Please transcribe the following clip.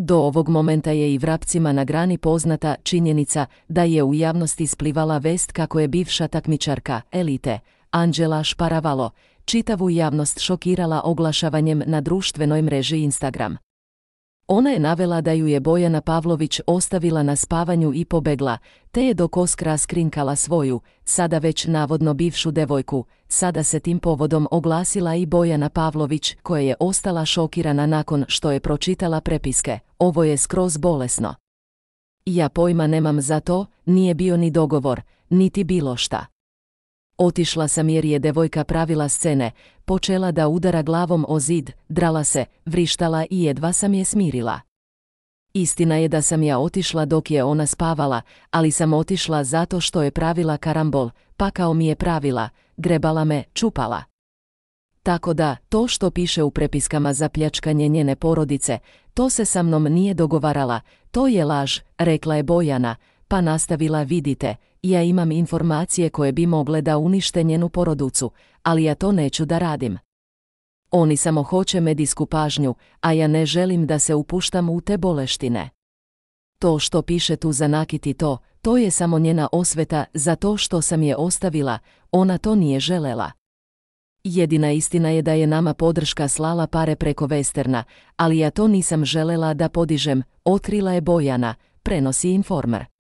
Do ovog momenta je i vrapcima na grani poznata činjenica da je u javnosti splivala vest kako je bivša takmičarka elite Anđela Šparavalo čitavu javnost šokirala oglašavanjem na društvenoj mreži Instagram. Ona je navela da ju je Bojana Pavlović ostavila na spavanju i pobegla, te je do koskra skrinkala svoju, sada već navodno bivšu devojku, sada se tim povodom oglasila i Bojana Pavlović koja je ostala šokirana nakon što je pročitala prepiske, ovo je skroz bolesno. Ja pojma nemam za to, nije bio ni dogovor, niti bilo šta. Otišla sam jer je devojka pravila scene, počela da udara glavom o zid, drala se, vrištala i jedva sam je smirila. Istina je da sam ja otišla dok je ona spavala, ali sam otišla zato što je pravila karambol, pakao mi je pravila, grebala me, čupala. Tako da, to što piše u prepiskama za pljačkanje njene porodice, to se sa mnom nije dogovarala, to je laž, rekla je Bojana, pa nastavila vidite, ja imam informacije koje bi mogle da unište njenu poroducu, ali ja to neću da radim. Oni samo hoće medijsku pažnju, a ja ne želim da se upuštam u te boleštine. To što piše tu za Nakiti to, to je samo njena osveta za to što sam je ostavila, ona to nije želela. Jedina istina je da je nama podrška slala pare preko Vesterna, ali ja to nisam želela da podižem, otrila je Bojana, prenosi informer.